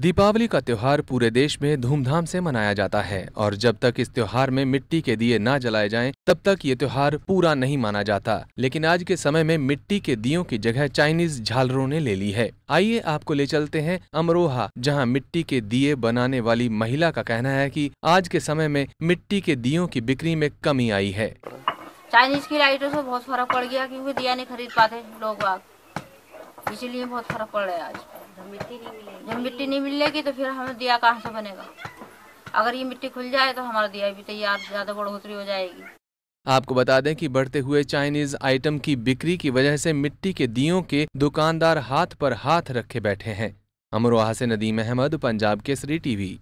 दीपावली का त्यौहार पूरे देश में धूमधाम से मनाया जाता है और जब तक इस त्यौहार में मिट्टी के दिए ना जलाए जाएं, तब तक ये त्यौहार पूरा नहीं माना जाता लेकिन आज के समय में मिट्टी के दियों की जगह चाइनीज झालरों ने ले ली है आइए आपको ले चलते हैं अमरोहा जहां मिट्टी के दिए बनाने वाली महिला का कहना है की आज के समय में मिट्टी के दियों की बिक्री में कमी आई है चाइनीज की लाइटों ऐसी बहुत फर्क पड़ गया क्यूँकी दिया नहीं खरीद पाते लोग इसीलिए बहुत फर्क पड़ रहा है आज तो जब मिट्टी नहीं मिलेगी तो फिर हमें दिया कहाँ से बनेगा अगर ये मिट्टी खुल जाए तो हमारा दिया भी तैयार ज़्यादा बढ़ोतरी हो जाएगी आपको बता दें कि बढ़ते हुए चाइनीज आइटम की बिक्री की वजह से मिट्टी के दियों के दुकानदार हाथ पर हाथ रखे बैठे हैं अमरोहा से नदीम अहमद पंजाब केसरी टीवी